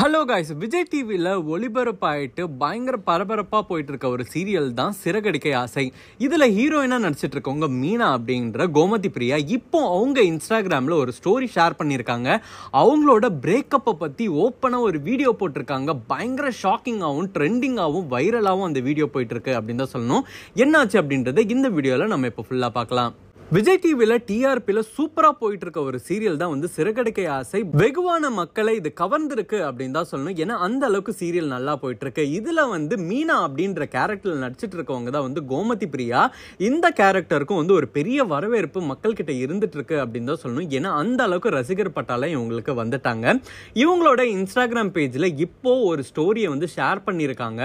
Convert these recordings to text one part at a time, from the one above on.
hello guys Vijay டிவியில் ஒளிபரப்பாயிட்டு பயங்கர பரபரப்பாக போயிட்டு இருக்க ஒரு சீரியல் தான் சிறகடிக்கை ஆசை இதில் ஹீரோயினாக நடிச்சிட்டு இருக்கவங்க மீனா அப்படின்ற கோமதி பிரியா இப்போ அவங்க இன்ஸ்டாகிராமில் ஒரு ஸ்டோரி ஷேர் பண்ணியிருக்காங்க அவங்களோட பிரேக்கப்பை பற்றி ஓப்பனாக ஒரு வீடியோ போட்டிருக்காங்க பயங்கர ஷாக்கிங்காகவும் ட்ரெண்டிங்காகவும் வைரலாகவும் அந்த வீடியோ போயிட்டுருக்கு அப்படின்னு தான் சொல்லணும் என்னாச்சு அப்படின்றத இந்த வீடியோவில் நம்ம இப்போ ஃபுல்லாக பார்க்கலாம் விஜய் டிவியில் டிஆர்பியில் சூப்பராக போயிட்டு இருக்க ஒரு சீரியல் தான் வந்து சிறகடிக்கை ஆசை வெகுவான மக்களை இது கவர்ந்திருக்கு அப்படின்னு தான் சொல்லணும் ஏன்னா அந்த அளவுக்கு சீரியல் நல்லா போயிட்டு இருக்கு இதில் வந்து மீனா அப்படின்ற கேரக்டர்ல நடிச்சிட்டு இருக்கவங்க தான் வந்து கோமதி பிரியா இந்த கேரக்டருக்கும் வந்து ஒரு பெரிய வரவேற்பு மக்கள்கிட்ட இருந்துட்டு இருக்கு அப்படின்னு தான் சொல்லணும் ஏன்னா அந்த அளவுக்கு ரசிகர் பட்டாலாம் இவங்களுக்கு வந்துட்டாங்க இவங்களோட இன்ஸ்டாகிராம் பேஜில் இப்போ ஒரு ஸ்டோரியை வந்து ஷேர் பண்ணியிருக்காங்க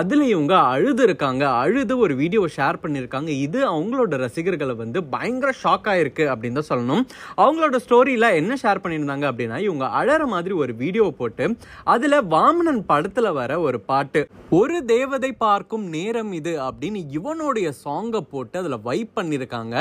அதுல இவங்க அழுது இருக்காங்க அழுது ஒரு வீடியோ ஷேர் பண்ணியிருக்காங்க இது அவங்களோட ரசிகர்களை வந்து பயங்கர ஷாக் ஆயிருக்கு அப்படின்னு தான் சொல்லணும் அவங்களோட ஸ்டோரியில் என்ன ஷேர் பண்ணியிருந்தாங்க அப்படின்னா இவங்க அழற மாதிரி ஒரு வீடியோ போட்டு அதில் வாமனன் படத்தில் வர ஒரு பாட்டு ஒரு தேவதை பார்க்கும் நேரம் இது அப்படின்னு இவனுடைய சாங்கை போட்டு அதில் வைப் பண்ணியிருக்காங்க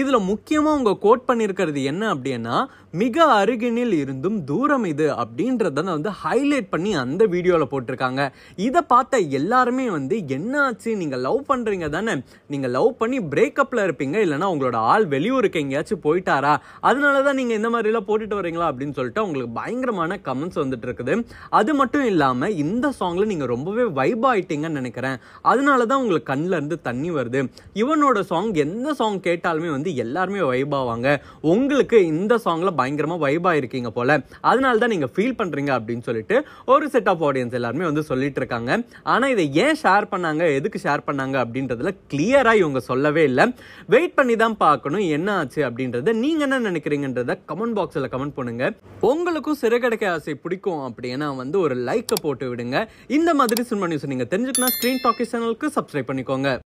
இதில் முக்கியமாக அவங்க கோட் பண்ணியிருக்கிறது என்ன அப்படின்னா மிக அருகினில் இருந்தும் தூரம் இது அப்படின்றத வந்து ஹைலைட் பண்ணி அந்த வீடியோவில் போட்டிருக்காங்க இதை பார்த்த எல்லாருமே வந்து என்ன ஆச்சு நீங்கள் லவ் பண்ணுறீங்க தானே நீங்கள் லவ் பண்ணி பிரேக்கப்பில் இருப்பீங்க இல்லைனா உங்களோட ஆள் வெளியூருக்கு எங்கேயாச்சும் போயிட்டாரா அதனால தான் நீங்கள் இந்த மாதிரிலாம் போட்டுட்டு வரீங்களா அப்படின்னு சொல்லிட்டு உங்களுக்கு பயங்கரமான கமெண்ட்ஸ் வந்துட்டு இருக்குது அது மட்டும் இல்லாமல் இந்த சாங்கில் நீங்கள் ரொம்பவே வைப் ஆயிட்டீங்கன்னு நினைக்கிறேன் அதனால தான் உங்களுக்கு கண்ணில் இருந்து தண்ணி வருது இவனோட சாங் எந்த சாங் கேட்டாலுமே வந்து எல்லாருமே வைப் ஆவாங்க உங்களுக்கு இந்த சாங்கில் பயங்கரமாக வைப் ஆகிருக்கீங்க போல் அதனால தான் நீங்கள் ஃபீல் பண்ணுறீங்க அப்படின்னு சொல்லிட்டு ஒரு செட் ஆஃப் ஆடியன்ஸ் எல்லாருமே வந்து சொல்லிட்டு இருக்காங்க ஆனால் இதை ஏன் ஷேர் பண்ணாங்க எதுக்கு ஷேர் பண்ணாங்க அப்படின்றதுல கிளியராக இவங்க சொல்லவே இல்லை வெயிட் பண்ணி தான் பார்க்க பார்க்கணும் என்ன ஆச்சு அப்படின்றத நீங்கள் என்ன நினைக்கிறீங்கன்றத கமெண்ட் பாக்ஸில் கமெண்ட் பண்ணுங்க உங்களுக்கும் சிறகடைக்க ஆசை பிடிக்கும் அப்படின்னா வந்து ஒரு லைக்கை போட்டு விடுங்க இந்த மாதிரி சினிமா நியூஸ் நீங்கள் தெரிஞ்சுக்கணும் ஸ்க்ரீன் டாக்கி சேனலுக்கு சப்ஸ்கிரைப் பண்ணிக்கோங்க